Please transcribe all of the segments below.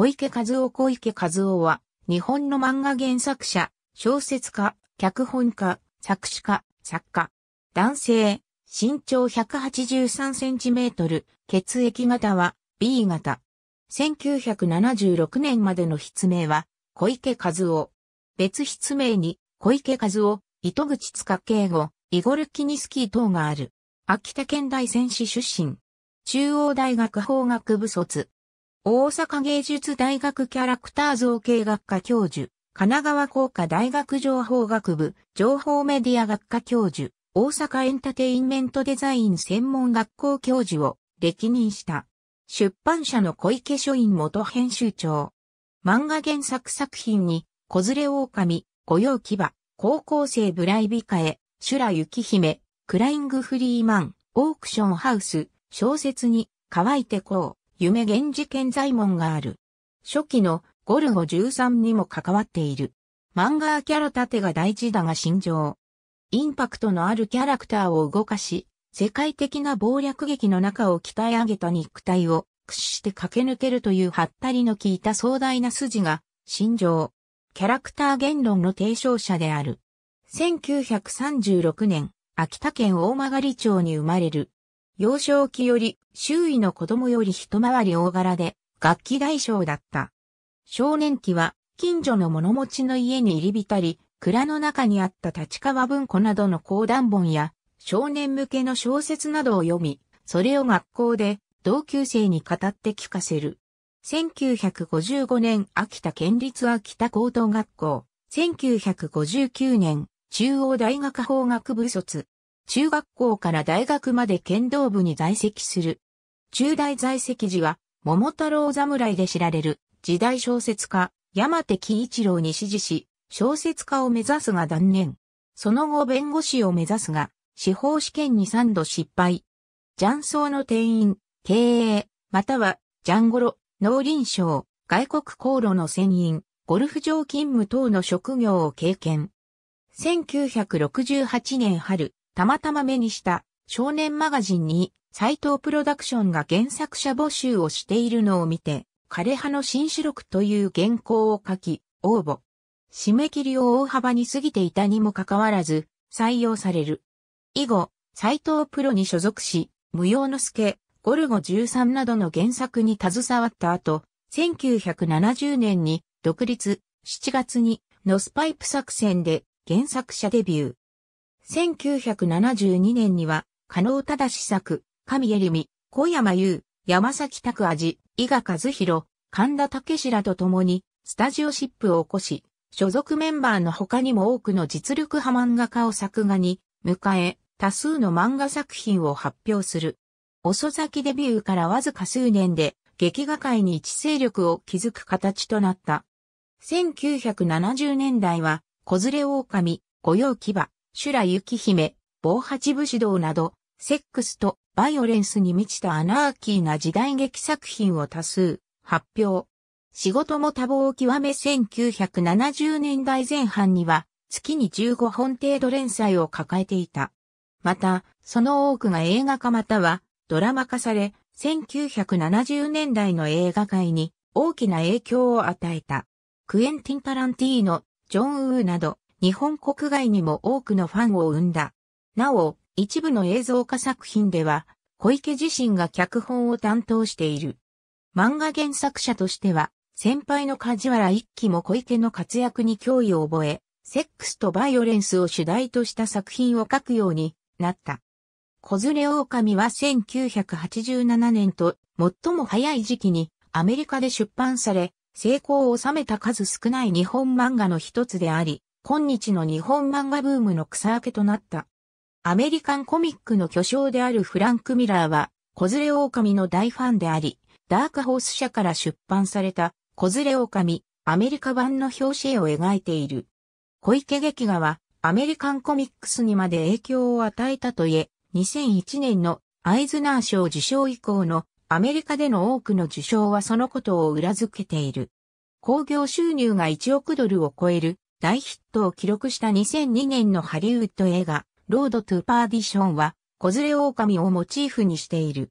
小池和夫小池和夫は、日本の漫画原作者、小説家、脚本家、作詞家、作家。男性、身長183センチメートル、血液型は B 型。1976年までの筆名は、小池和夫。別筆名に、小池和夫、糸口塚慶吾、イゴルキニスキー等がある。秋田県大仙市出身。中央大学法学部卒。大阪芸術大学キャラクター造形学科教授、神奈川工科大学情報学部、情報メディア学科教授、大阪エンタテインメントデザイン専門学校教授を歴任した。出版社の小池書院元編集長。漫画原作作品に、子連れ狼、御用牙、高校生ブライビカエ、修羅雪姫、クライングフリーマン、オークションハウス、小説に、乾いてこう。夢源氏健左衛門がある。初期のゴルゴ13にも関わっている。漫画キャラ立てが大事だが心情。インパクトのあるキャラクターを動かし、世界的な暴略劇の中を鍛え上げた肉体を駆使して駆け抜けるというハッタリの効いた壮大な筋が、心情。キャラクター言論の提唱者である。1936年、秋田県大曲町に生まれる。幼少期より周囲の子供より一回り大柄で楽器大将だった。少年期は近所の物持ちの家に入り浸り、蔵の中にあった立川文庫などの講談本や少年向けの小説などを読み、それを学校で同級生に語って聞かせる。1955年秋田県立秋田高等学校、1959年中央大学法学部卒。中学校から大学まで剣道部に在籍する。中大在籍時は、桃太郎侍で知られる、時代小説家、山手喜一郎に指示し、小説家を目指すが断念。その後弁護士を目指すが、司法試験に3度失敗。雀荘の定員、経営、または、ジャンゴロ、農林省、外国航路の船員、ゴルフ場勤務等の職業を経験。1968年春、たまたま目にした少年マガジンに斎藤プロダクションが原作者募集をしているのを見て、枯葉の新種録という原稿を書き、応募。締め切りを大幅に過ぎていたにもかかわらず、採用される。以後、斎藤プロに所属し、無用の助、ゴルゴ13などの原作に携わった後、1970年に独立、7月に、ノスパイプ作戦で原作者デビュー。1972年には、加納正作、神恵里美、小山優、山崎拓味、伊賀和弘、神田武史らと共に、スタジオシップを起こし、所属メンバーの他にも多くの実力派漫画家を作画に迎え、多数の漫画作品を発表する。遅咲きデビューからわずか数年で、劇画界に一勢力を築く形となった。1970年代は、子連れ狼、御用牙、修羅雪姫、防八武士道など、セックスとバイオレンスに満ちたアナーキーな時代劇作品を多数発表。仕事も多忙を極め1970年代前半には月に15本程度連載を抱えていた。また、その多くが映画化またはドラマ化され、1970年代の映画界に大きな影響を与えた。クエンティン・タランティーノ、ジョン・ウーなど日本国外にも多くのファンを生んだ。なお、一部の映像化作品では、小池自身が脚本を担当している。漫画原作者としては、先輩の梶原一騎も小池の活躍に脅威を覚え、セックスとバイオレンスを主題とした作品を書くようになった。小連れ狼は1987年と最も早い時期にアメリカで出版され、成功を収めた数少ない日本漫画の一つであり、今日の日本漫画ブームの草分けとなった。アメリカンコミックの巨匠であるフランク・ミラーは、子連れ狼の大ファンであり、ダークホース社から出版された、子連れ狼、アメリカ版の表紙絵を描いている。小池劇画は、アメリカンコミックスにまで影響を与えたといえ、2001年のアイズナー賞受賞以降のアメリカでの多くの受賞はそのことを裏付けている。興行収入が1億ドルを超える大ヒットを記録した2002年のハリウッド映画、ロードトゥパーディションは、子連れ狼をモチーフにしている。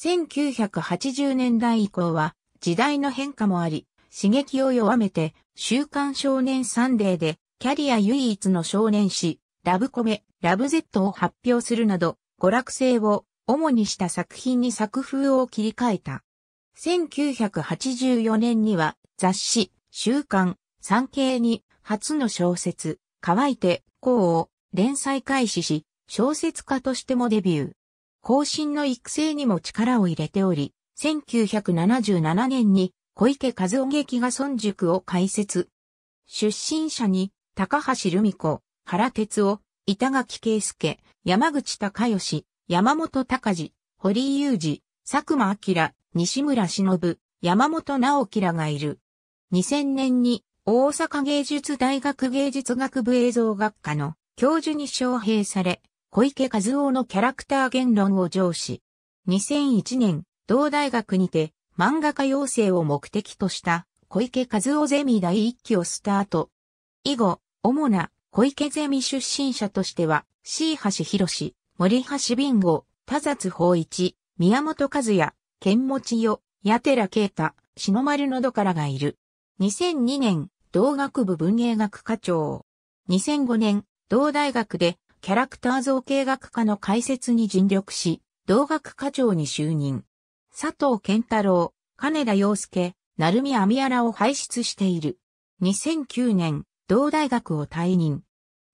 1980年代以降は、時代の変化もあり、刺激を弱めて、週刊少年サンデーで、キャリア唯一の少年誌、ラブコメ、ラブゼットを発表するなど、娯楽性を主にした作品に作風を切り替えた。1984年には、雑誌、週刊、産経に初の小説、乾いて、こうを連載開始し、小説家としてもデビュー。後進の育成にも力を入れており、1977年に小池和夫劇画村塾を開設。出身者に高橋留美子、原哲夫、板垣圭介、山口隆義、山本隆治、堀井雄二、佐久間明、西村忍、山本直樹らがいる。2000年に大阪芸術大学芸術学部映像学科の教授に招聘され、小池和夫のキャラクター言論を上司。2001年、同大学にて漫画家養成を目的とした小池和夫ゼミ第一期をスタート。以後、主な小池ゼミ出身者としては、椎橋博士、森橋敏 i 田雑法一、宮本和也、剣持よ、矢寺啓太、篠丸のどからがいる。2002年、同学部文芸学科長。2005年、同大学でキャラクター造形学科の解説に尽力し、同学科長に就任。佐藤健太郎、金田洋介、成海網やらを輩出している。2009年、同大学を退任。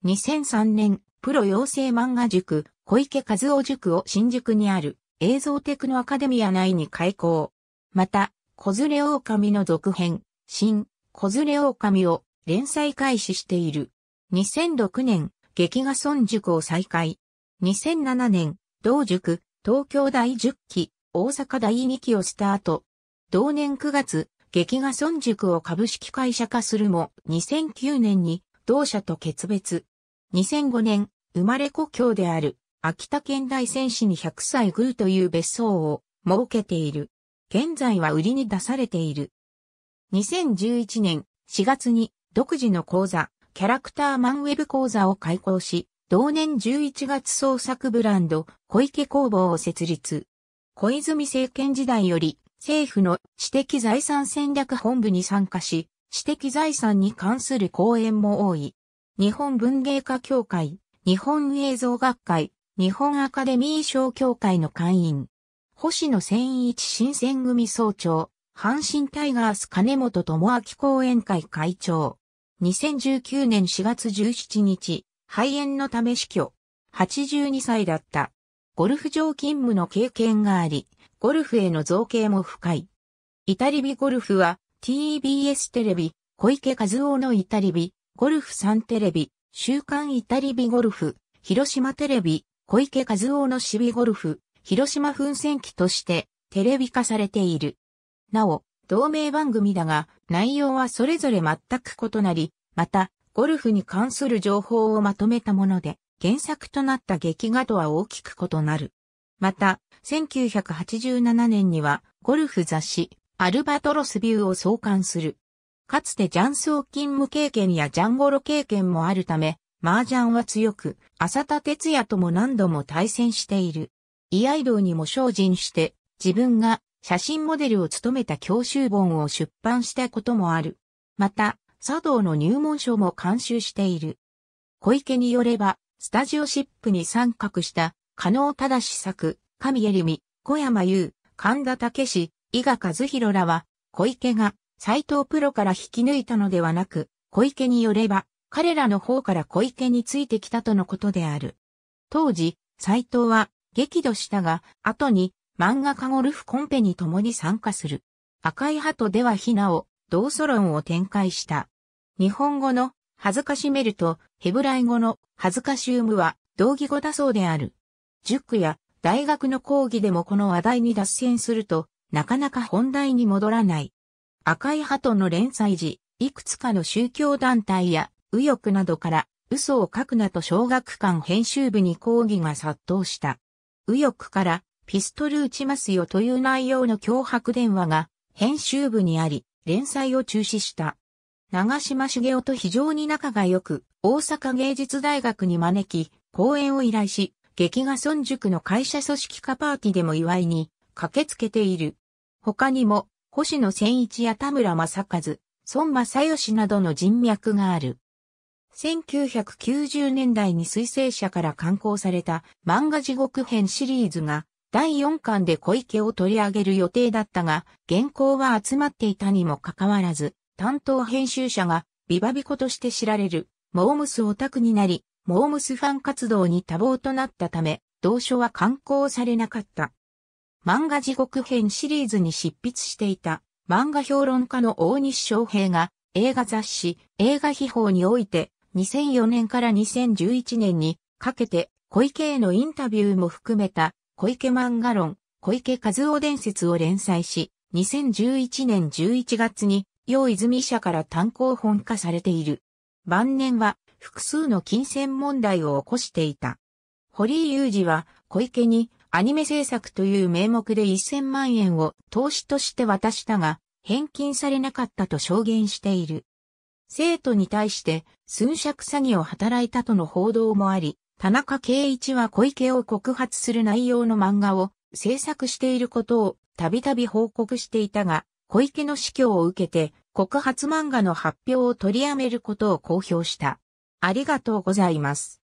2003年、プロ養成漫画塾、小池和夫塾を新宿にある映像テクノアカデミア内に開校。また、小連れ狼の続編、新、小連れ狼を連載開始している。2006年、劇画村塾を再開。2007年、同塾、東京第10期、大阪第2期をスタート。同年9月、劇画村塾を株式会社化するも、2009年に同社と決別。2005年、生まれ故郷である、秋田県大仙市に100歳宮という別荘を設けている。現在は売りに出されている。2011年4月に独自の講座、キャラクターマンウェブ講座を開講し、同年11月創作ブランド、小池工房を設立。小泉政権時代より、政府の知的財産戦略本部に参加し、知的財産に関する講演も多い。日本文芸家協会、日本映像学会、日本アカデミー賞協会の会員。星野千一新選組総長、阪神タイガース金本智明講演会会長。2019年4月17日、肺炎のため死去。82歳だった。ゴルフ場勤務の経験があり、ゴルフへの造形も深い。イタリビゴルフは TBS テレビ、小池和夫のイタリビ、ゴルフ3テレビ、週刊イタリビゴルフ、広島テレビ、小池和夫のシビゴルフ、広島噴戦記としてテレビ化されている。なお、同名番組だが、内容はそれぞれ全く異なり、また、ゴルフに関する情報をまとめたもので、原作となった劇画とは大きく異なる。また、1987年には、ゴルフ雑誌、アルバトロスビューを創刊する。かつて雀荘勤務経験やジャンゴロ経験もあるため、麻雀は強く、浅田哲也とも何度も対戦している。居合道にも精進して、自分が写真モデルを務めた教習本を出版したこともある。また、茶道の入門書も監修している。小池によれば、スタジオシップに参画した、加納正作、神恵美、小山優、神田武史、伊賀和弘らは、小池が斎藤プロから引き抜いたのではなく、小池によれば、彼らの方から小池についてきたとのことである。当時、斎藤は激怒したが、後に漫画家ゴルフコンペに共に参加する。赤い鳩ではひなを、同祖論を展開した。日本語の、恥ずかしめると、ヘブライ語の、恥ずかしゅうむは、同義語だそうである。塾や、大学の講義でもこの話題に脱線すると、なかなか本題に戻らない。赤い鳩の連載時、いくつかの宗教団体や、右翼などから、嘘を書くなと小学館編集部に抗議が殺到した。右翼からピストル撃ちますよという内容の脅迫電話が編集部にあり、連載を中止した。長島茂雄と非常に仲が良く、大阪芸術大学に招き、講演を依頼し、劇画村塾の会社組織化パーティーでも祝いに駆けつけている。他にも、星野千一や田村正和、孫正義などの人脈がある。1990年代に水星社から刊行された漫画地獄編シリーズが第4巻で小池を取り上げる予定だったが、原稿は集まっていたにもかかわらず、担当編集者がビバビコとして知られる、モームスオタクになり、モームスファン活動に多忙となったため、同書は刊行されなかった。漫画地獄編シリーズに執筆していた漫画評論家の大西翔平が映画雑誌映画秘宝において2004年から2011年にかけて小池へのインタビューも含めた小池漫画論、小池和夫伝説を連載し、2011年11月に、用泉社から単行本化されている。晩年は、複数の金銭問題を起こしていた。堀井雄二は、小池に、アニメ制作という名目で1000万円を投資として渡したが、返金されなかったと証言している。生徒に対して、寸借詐欺を働いたとの報道もあり、田中圭一は小池を告発する内容の漫画を制作していることをたびたび報告していたが、小池の死去を受けて告発漫画の発表を取りやめることを公表した。ありがとうございます。